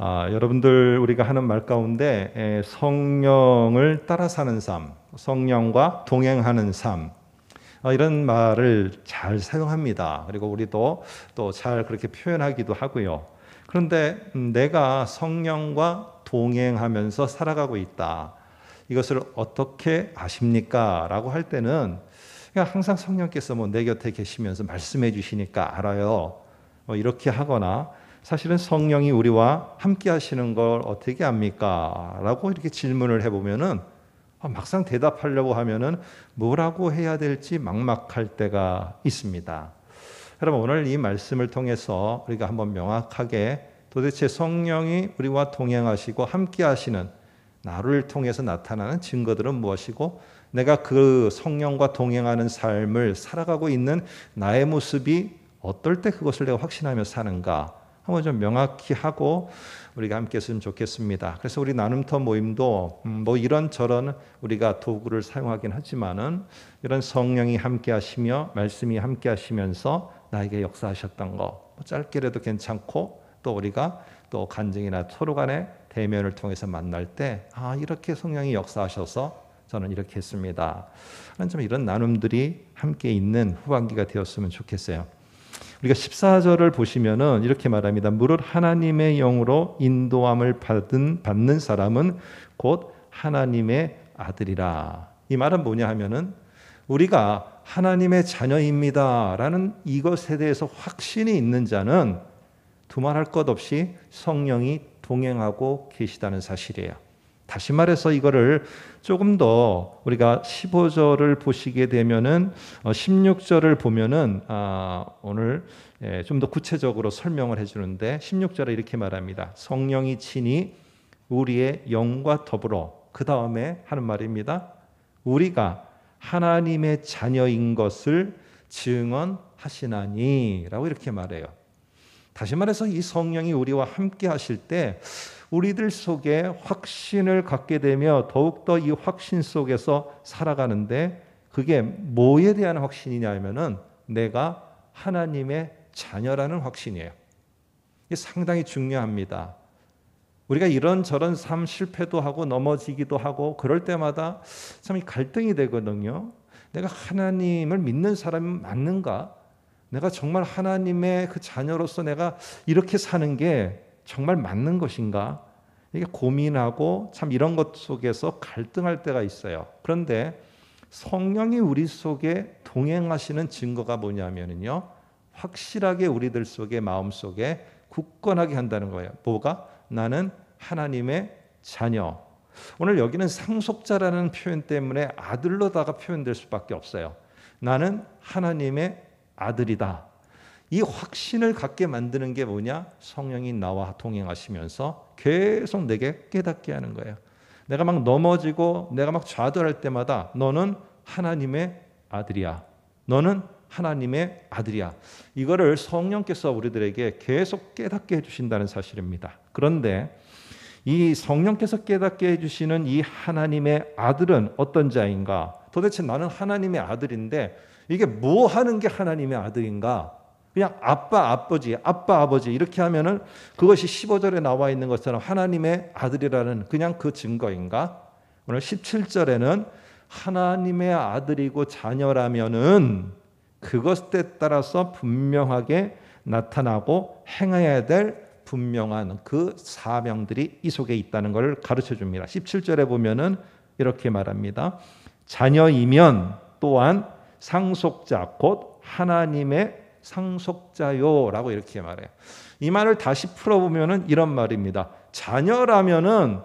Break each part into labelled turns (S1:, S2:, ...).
S1: 아, 여러분들 우리가 하는 말 가운데 성령을 따라 사는 삶, 성령과 동행하는 삶 아, 이런 말을 잘 사용합니다. 그리고 우리도 또 잘 그렇게 표현하기도 하고요. 그런데 음, 내가 성령과 동행하면서 살아가고 있다. 이것을 어떻게 아십니까? 라고 할 때는 그냥 항상 성령께서 뭐 내 곁에 계시면서 말씀해 주시니까 알아요. 뭐 이렇게 하거나 사실은 성령이 우리와 함께 하시는 걸 어떻게 압니까? 라고 이렇게 질문을 해보면은 아, 막상 대답하려고 하면은 뭐라고 해야 될지 막막할 때가 있습니다. 여러분 오늘 이 말씀을 통해서 우리가 한번 명확하게 도대체 성령이 우리와 동행하시고 함께 하시는 나를 통해서 나타나는 증거들은 무엇이고 내가 그 성령과 동행하는 삶을 살아가고 있는 나의 모습이 어떨 때 그것을 내가 확신하며 사는가 한번 좀 명확히 하고 우리가 함께 했으면 좋겠습니다. 그래서 우리 나눔터 모임도 음, 뭐 이런저런 우리가 도구를 사용하긴 하지만은 이런 성령이 함께 하시며 말씀이 함께 하시면서 나에게 역사하셨던 거 뭐 짧게라도 괜찮고 또 우리가 또 간증이나 서로 간의 대면을 통해서 만날 때아 이렇게 성령이 역사하셔서 저는 이렇게 했습니다. 좀 이런 나눔들이 함께 있는 후반기가 되었으면 좋겠어요. 우리가 14절을 보시면은 이렇게 말합니다. 무릇 하나님의 영으로 인도함을 받은 받는 사람은 곧 하나님의 아들이라. 이 말은 뭐냐 하면은 우리가 하나님의 자녀입니다라는 이것에 대해서 확신이 있는 자는 두말할 것 없이 성령이 동행하고 계시다는 사실이에요. 다시 말해서 이거를 조금 더 우리가 15절을 보시게 되면은 16절을 어, 보면은 아 오늘 예, 좀더 구체적으로 설명을 해주는데 16절에 이렇게 말합니다. 성령이 친히 우리의 영과 더불어 그 다음에 하는 말입니다. 우리가 하나님의 자녀인 것을 증언하시나니라고 이렇게 말해요. 다시 말해서 이 성령이 우리와 함께 하실 때 우리들 속에 확신을 갖게 되며 더욱더 이 확신 속에서 살아가는데 그게 뭐에 대한 확신이냐 하면은 내가 하나님의 자녀라는 확신이에요. 이게 상당히 중요합니다. 우리가 이런저런 삶 실패도 하고 넘어지기도 하고 그럴 때마다 참 갈등이 되거든요. 내가 하나님을 믿는 사람이 맞는가? 내가 정말 하나님의 그 자녀로서 내가 이렇게 사는 게 정말 맞는 것인가? 이게 고민하고 참 이런 것 속에서 갈등할 때가 있어요. 그런데 성령이 우리 속에 동행하시는 증거가 뭐냐면요. 확실하게 우리들 속에 마음 속에 굳건하게 한다는 거예요. 뭐가? 나는 하나님의 자녀. 오늘 여기는 상속자라는 표현 때문에 아들로다가 표현될 수밖에 없어요. 나는 하나님의 아들이다. 이 확신을 갖게 만드는 게 뭐냐? 성령이 나와 동행하시면서 계속 내게 깨닫게 하는 거예요. 내가 막 넘어지고 내가 막 좌절할 때마다 너는 하나님의 아들이야. 너는 하나님의 아들이야. 이거를 성령께서 우리들에게 계속 깨닫게 해주신다는 사실입니다. 그런데 이 성령께서 깨닫게 해주시는 이 하나님의 아들은 어떤 자인가? 도대체 나는 하나님의 아들인데 이게 뭐 하는 게 하나님의 아들인가? 그냥 아빠, 아버지, 아빠, 아버지 이렇게 하면은 그것이 15절에 나와 있는 것처럼 하나님의 아들이라는 그냥 그 증거인가? 오늘 17절에는 하나님의 아들이고 자녀라면은 그것에 따라서 분명하게 나타나고 행해야 될 분명한 그 사명들이 이 속에 있다는 것을 가르쳐 줍니다. 17절에 보면은 이렇게 말합니다. 자녀이면 또한 상속자 곧 하나님의 상속자요라고 이렇게 말해요. 이 말을 다시 풀어보면은 이런 말입니다. 자녀라면은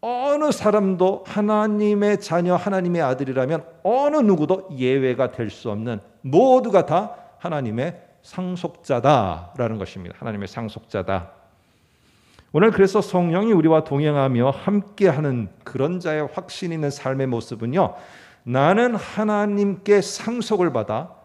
S1: 어느 사람도 하나님의 자녀, 하나님의 아들이라면 어느 누구도 예외가 될 수 없는 모두가 다 하나님의 상속자다라는 것입니다. 하나님의 상속자다. 오늘 그래서 성령이 우리와 동행하며 함께하는 그런 자의 확신 있는 삶의 모습은요. 나는 하나님께 상속을 받아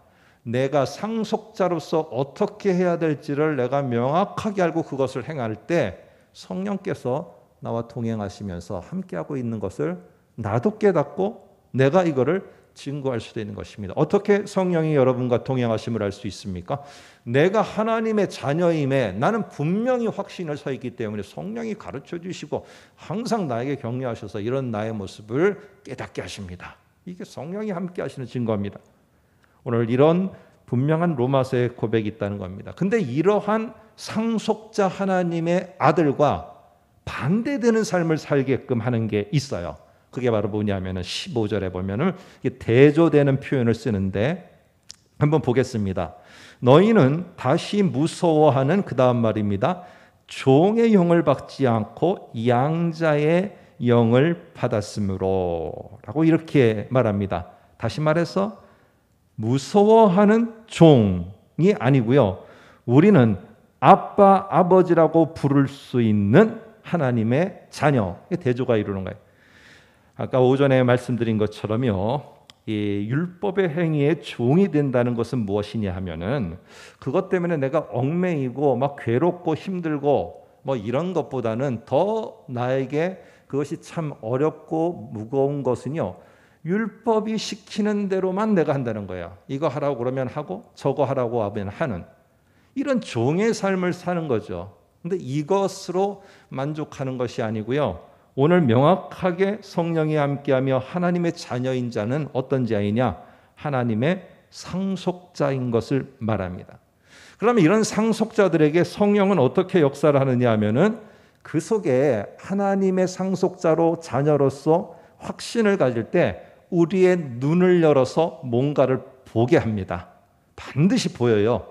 S1: 내가 상속자로서 어떻게 해야 될지를 내가 명확하게 알고 그것을 행할 때 성령께서 나와 동행하시면서 함께하고 있는 것을 나도 깨닫고 내가 이거를 증거할 수도 있는 것입니다. 어떻게 성령이 여러분과 동행하심을 알 수 있습니까? 내가 하나님의 자녀임에 나는 분명히 확신을 서 있기 때문에 성령이 가르쳐 주시고 항상 나에게 격려하셔서 이런 나의 모습을 깨닫게 하십니다. 이게 성령이 함께 하시는 증거입니다. 오늘 이런 분명한 로마서의 고백이 있다는 겁니다. 근데 이러한 상속자 하나님의 아들과 반대되는 삶을 살게끔 하는 게 있어요. 그게 바로 뭐냐면 15절에 보면 대조되는 표현을 쓰는데 한번 보겠습니다. 너희는 다시 무서워하는 그 다음 말입니다. 종의 영을 받지 않고 양자의 영을 받았으므로라고 이렇게 말합니다. 다시 말해서 무서워하는 종이 아니고요. 우리는 아빠, 아버지라고 부를 수 있는 하나님의 자녀. 대조가 이루는 거예요. 아까 오전에 말씀드린 것처럼요. 이 율법의 행위에 종이 된다는 것은 무엇이냐 하면은 그것 때문에 내가 얽매이고 막 괴롭고 힘들고 뭐 이런 것보다는 더 나에게 그것이 참 어렵고 무거운 것은요. 율법이 시키는 대로만 내가 한다는 거야. 이거 하라고 그러면 하고 저거 하라고 하면 하는 이런 종의 삶을 사는 거죠. 근데 이것으로 만족하는 것이 아니고요. 오늘 명확하게 성령이 함께하며 하나님의 자녀인 자는 어떤 자이냐? 하나님의 상속자인 것을 말합니다. 그러면 이런 상속자들에게 성령은 어떻게 역사를 하느냐 하면은 그 속에 하나님의 상속자로 자녀로서 확신을 가질 때 우리의 눈을 열어서 뭔가를 보게 합니다. 반드시 보여요.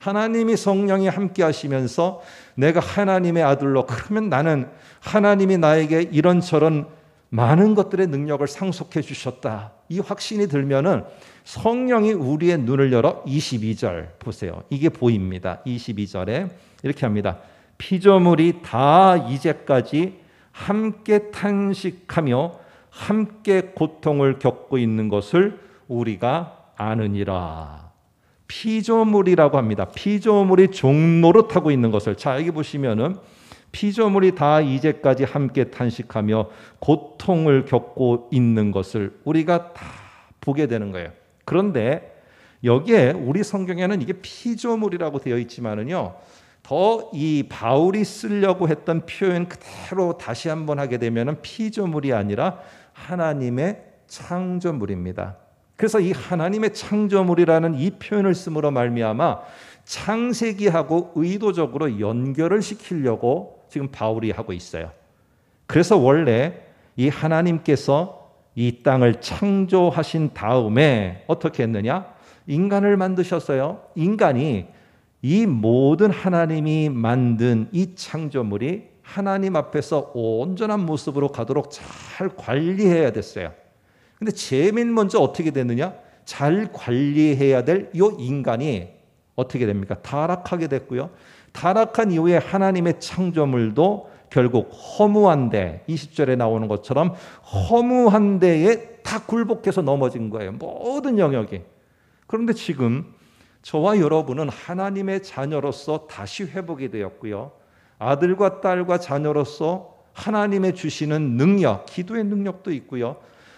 S1: 하나님이 성령이 함께 하시면서 내가 하나님의 아들로 그러면 나는 하나님이 나에게 이런저런 많은 것들의 능력을 상속해 주셨다. 이 확신이 들면은 성령이 우리의 눈을 열어 22절 보세요. 이게 보입니다. 22절에 이렇게 합니다. 피조물이 다 이제까지 함께 탄식하며 함께 고통을 겪고 있는 것을 우리가 아느니라. 피조물이라고 합니다. 피조물이 종로로 타고 있는 것을 자 여기 보시면은 피조물이 다 이제까지 함께 탄식하며 고통을 겪고 있는 것을 우리가 다 보게 되는 거예요. 그런데 여기에 우리 성경에는 이게 피조물이라고 되어 있지만은요. 더 이 바울이 쓰려고 했던 표현 그대로 다시 한번 하게 되면은 피조물이 아니라 하나님의 창조물입니다. 그래서 이 하나님의 창조물이라는 이 표현을 쓰므로 말미암아 창세기하고 의도적으로 연결을 시키려고 지금 바울이 하고 있어요. 그래서 원래 이 하나님께서 이 땅을 창조하신 다음에 어떻게 했느냐? 인간을 만드셨어요. 인간이 이 모든 하나님이 만든 이 창조물이 하나님 앞에서 온전한 모습으로 가도록 잘 관리해야 됐어요. 근데 제일 먼저 어떻게 되느냐? 잘 관리해야 될 이 인간이 어떻게 됩니까? 타락하게 됐고요. 타락한 이후에 하나님의 창조물도 결국 허무한데 20절에 나오는 것처럼 허무한데에 다 굴복해서 넘어진 거예요. 모든 영역이. 그런데 지금 저와 여러분은 하나님의 자녀로서 다시 회복이 되었고요. 아들과 딸과 자녀로서 하나님의 주시는 능력, 기도의 능력도 있고요.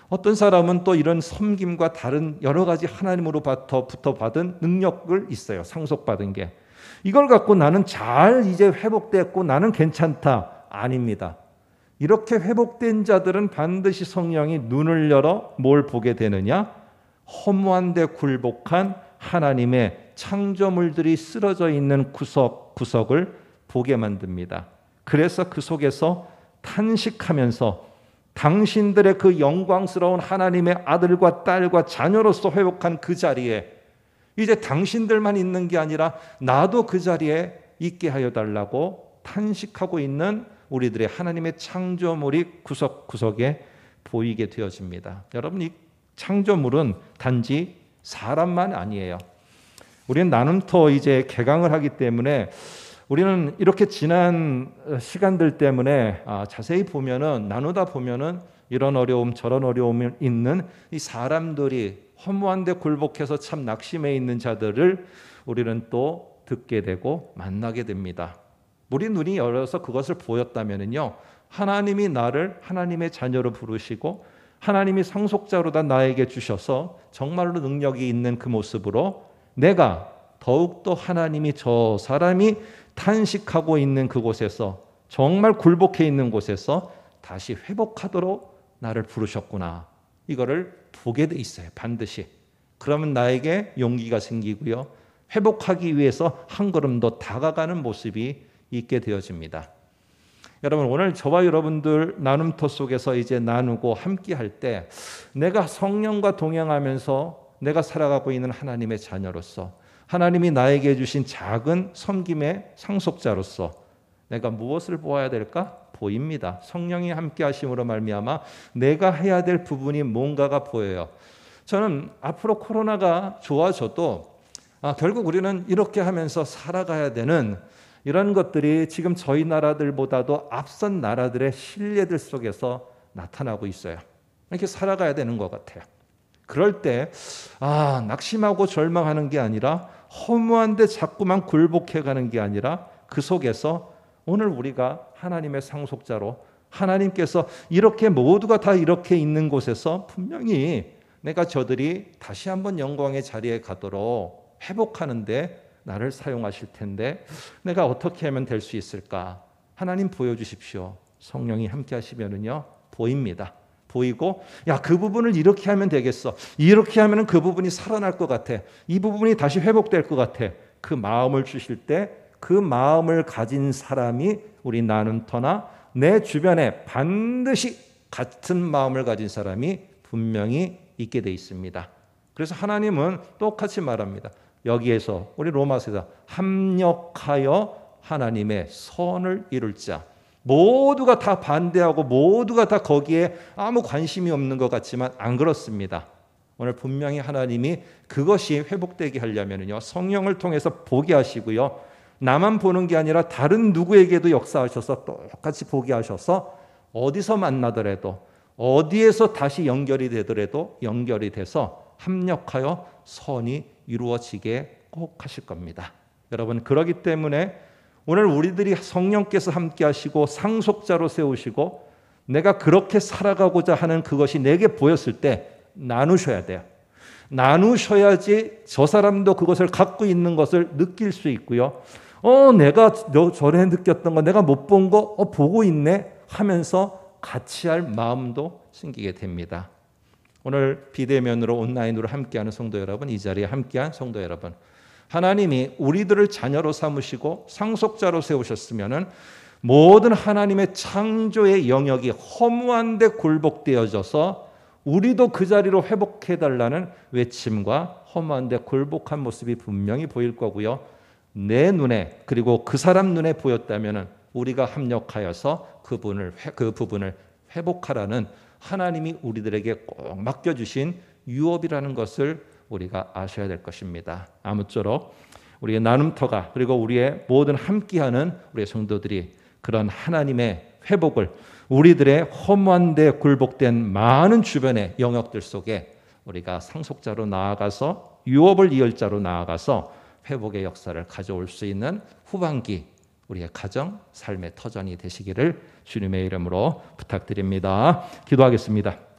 S1: 어떤 사람은 또 이런 섬김과 다른 여러 가지 하나님으로부터 받은 능력을 있어요. 상속받은 게. 이걸 갖고 나는 잘 이제 회복됐고 나는 괜찮다. 아닙니다. 이렇게 회복된 자들은 반드시 성령이 눈을 열어 뭘 보게 되느냐? 허무한데 굴복한 하나님의 창조물들이 쓰러져 있는 구석 구석을 보게 만듭니다. 그래서 그 속에서 탄식하면서 당신들의 그 영광스러운 하나님의 아들과 딸과 자녀로서 회복한 그 자리에 이제 당신들만 있는 게 아니라 나도 그 자리에 있게 하여 달라고 탄식하고 있는 우리들의 하나님의 창조물이 구석구석에 보이게 되어집니다. 여러분 이 창조물은 단지 사람만 아니에요. 우리는 나눔터 이제 개강을 하기 때문에 우리는 이렇게 지난 어, 시간들 때문에 아, 자세히 보면은 나누다 보면은 이런 어려움 저런 어려움이 있는 이 사람들이 허무한데 굴복해서 참 낙심해 있는 자들을 우리는 또 듣게 되고 만나게 됩니다. 우리 눈이 열어서 그것을 보였다면은요 하나님이 나를 하나님의 자녀로 부르시고 하나님이 상속자로 다 나에게 주셔서 정말로 능력이 있는 그 모습으로 내가 더욱더 하나님이 저 사람이 탄식하고 있는 그곳에서 정말 굴복해 있는 곳에서 다시 회복하도록 나를 부르셨구나. 이거를 보게 돼 있어요. 반드시. 그러면 나에게 용기가 생기고요. 회복하기 위해서 한 걸음 더 다가가는 모습이 있게 되어집니다. 여러분 오늘 저와 여러분들 나눔터 속에서 이제 나누고 함께 할 때 내가 성령과 동행하면서 내가 살아가고 있는 하나님의 자녀로서 하나님이 나에게 주신 작은 섬김의 상속자로서 내가 무엇을 보아야 될까? 보입니다. 성령이 함께 하심으로 말미암아 내가 해야 될 부분이 뭔가가 보여요. 저는 앞으로 코로나가 좋아져도 아, 결국 우리는 이렇게 하면서 살아가야 되는 이런 것들이 지금 저희 나라들보다도 앞선 나라들의 신뢰들 속에서 나타나고 있어요. 이렇게 살아가야 되는 것 같아요. 그럴 때, 아, 낙심하고 절망하는 게 아니라 허무한데 자꾸만 굴복해 가는 게 아니라 그 속에서 오늘 우리가 하나님의 상속자로 하나님께서 이렇게 모두가 다 이렇게 있는 곳에서 분명히 내가 저들이 다시 한번 영광의 자리에 가도록 회복하는데 나를 사용하실 텐데 내가 어떻게 하면 될 수 있을까? 하나님 보여주십시오. 성령이 함께 하시면은요 보입니다. 보이고 야 그 부분을 이렇게 하면 되겠어. 이렇게 하면 그 부분이 살아날 것 같아. 이 부분이 다시 회복될 것 같아. 그 마음을 주실 때 그 마음을 가진 사람이 우리 나눔터나 내 주변에 반드시 같은 마음을 가진 사람이 분명히 있게 돼 있습니다. 그래서 하나님은 똑같이 말합니다. 여기에서 우리 로마서에서 합력하여 하나님의 선을 이룰 자 모두가 다 반대하고 모두가 다 거기에 아무 관심이 없는 것 같지만 안 그렇습니다. 오늘 분명히 하나님이 그것이 회복되게 하려면요 성령을 통해서 보게 하시고요 나만 보는 게 아니라 다른 누구에게도 역사하셔서 똑같이 보게 하셔서 어디서 만나더라도 어디에서 다시 연결이 되더라도 연결이 돼서 합력하여 선이 이루어지게 꼭 하실 겁니다. 여러분 그러기 때문에 오늘 우리들이 성령께서 함께 하시고 상속자로 세우시고 내가 그렇게 살아가고자 하는 그것이 내게 보였을 때 나누셔야 돼요. 나누셔야지 저 사람도 그것을 갖고 있는 것을 느낄 수 있고요. 어, 내가 저래 느꼈던 거, 내가 못 본 거, 어, 보고 있네 하면서 같이 할 마음도 생기게 됩니다. 오늘 비대면으로 온라인으로 함께하는 성도 여러분, 이 자리에 함께한 성도 여러분, 하나님이 우리들을 자녀로 삼으시고 상속자로 세우셨으면은 모든 하나님의 창조의 영역이 허무한 데 굴복되어져서 우리도 그 자리로 회복해 달라는 외침과 허무한 데 굴복한 모습이 분명히 보일 거고요. 내 눈에 그리고 그 사람 눈에 보였다면은 우리가 합력하여서 그분을 그 부분을 회복하라는 하나님이 우리들에게 꼭 맡겨 주신 유업이라는 것을 우리가 아셔야 될 것입니다. 아무쪼록 우리의 나눔터가 그리고 우리의 모든 함께하는 우리의 성도들이 그런 하나님의 회복을 우리들의 허무한 데 굴복된 많은 주변의 영역들 속에 우리가 상속자로 나아가서 유업을 이을 자로 나아가서 회복의 역사를 가져올 수 있는 후반기 우리의 가정 삶의 터전이 되시기를 주님의 이름으로 부탁드립니다. 기도하겠습니다.